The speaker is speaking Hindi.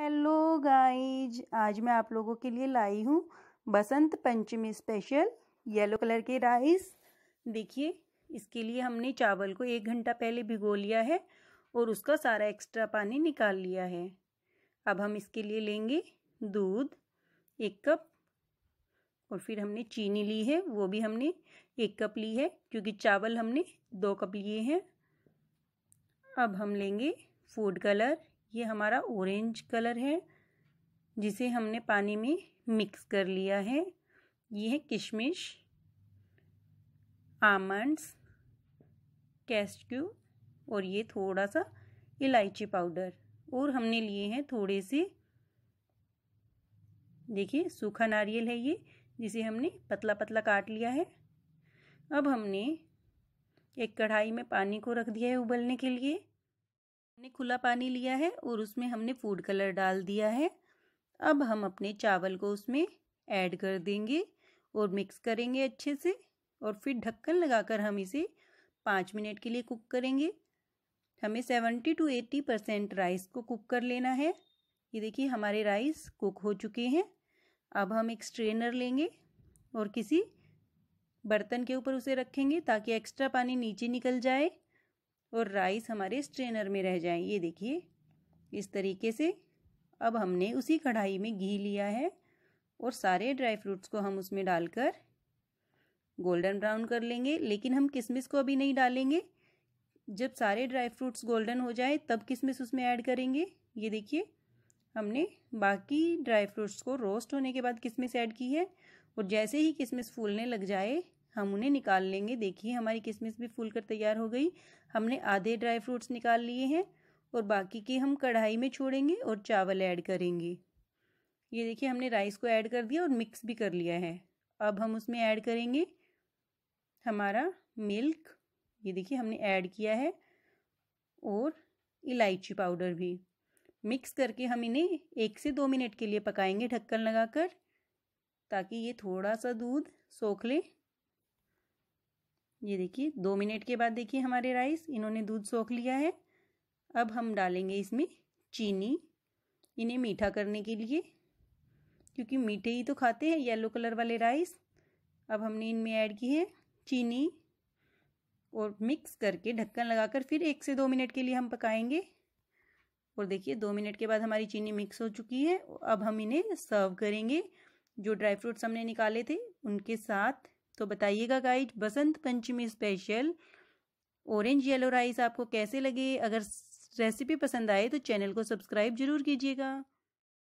हेलो गाइज आज मैं आप लोगों के लिए लाई हूँ Basant Panchami special yellow colour के राइस देखिए इसके लिए हमने चावल को एक घंटा पहले भिगो लिया है और उसका सारा एक्स्ट्रा पानी निकाल लिया है अब हम इसके लिए लेंगे दूध एक कप और फिर हमने चीनी ली है वो भी हमने एक कप ली है क्योंकि चावल हमने दो कप लिए हैं अब हम लेंगे फूड कलर ये हमारा ऑरेंज कलर है जिसे हमने पानी में मिक्स कर लिया है ये है किशमिश आमंड्स कैस्ट्यू और ये थोड़ा सा इलायची पाउडर और हमने लिए हैं थोड़े से देखिए सूखा नारियल है ये जिसे हमने पतला पतला काट लिया है अब हमने एक कढ़ाई में पानी को रख दिया है उबलने के लिए हमने खुला पानी लिया है और उसमें हमने फूड कलर डाल दिया है अब हम अपने चावल को उसमें ऐड कर देंगे और मिक्स करेंगे अच्छे से और फिर ढक्कन लगाकर हम इसे पाँच मिनट के लिए कुक करेंगे हमें seventy two eighty percent rice को कुक कर लेना है ये देखिए हमारे राइस कुक हो चुके हैं अब हम एक स्ट्रेनर लेंगे और किसी बर्तन के ऊपर उसे रखेंगे ताकि एक्स्ट्रा पानी नीचे निकल जाए और राइस हमारे स्ट्रेनर में रह जाए ये देखिए इस तरीके से अब हमने उसी कढ़ाई में घी लिया है और सारे ड्राई फ्रूट्स को हम उसमें डालकर गोल्डन ब्राउन कर लेंगे लेकिन हम किशमिश को अभी नहीं डालेंगे जब सारे ड्राई फ्रूट्स गोल्डन हो जाए तब किशमिश उसमें ऐड करेंगे ये देखिए हमने बाकी ड्राई फ्रूट्स को रोस्ट होने के बाद किशमिश ऐड की है और जैसे ही किशमिश फूलने लग जाए हम उन्हें निकाल लेंगे देखिए हमारी किशमिश भी फूल कर तैयार हो गई हमने आधे ड्राई फ्रूट्स निकाल लिए हैं और बाकी के हम कढ़ाई में छोड़ेंगे और चावल ऐड करेंगे ये देखिए हमने राइस को ऐड कर दिया और मिक्स भी कर लिया है अब हम उसमें ऐड करेंगे हमारा मिल्क ये देखिए हमने ऐड किया है और इलायची पाउडर भी मिक्स करके हम इन्हें एक से दो मिनट के लिए पकाएंगे ढक्कन लगाकर ताकि ये थोड़ा सा दूध सोख ले ये देखिए दो मिनट के बाद देखिए हमारे राइस इन्होंने दूध सोख लिया है अब हम डालेंगे इसमें चीनी इन्हें मीठा करने के लिए क्योंकि मीठे ही तो खाते हैं येलो कलर वाले राइस अब हमने इनमें ऐड की है चीनी और मिक्स करके ढक्कन लगाकर फिर एक से दो मिनट के लिए हम पकाएंगे और देखिए दो मिनट के बाद हमारी चीनी मिक्स हो चुकी है अब हम इन्हें सर्व करेंगे जो ड्राई फ्रूट्स हमने निकाले थे उनके साथ तो बताइएगा guide Basant Panchami special orange yellow rice आपको कैसे लगे अगर रेसिपी पसंद आए तो चैनल को सब्सक्राइब जरूर कीजिएगा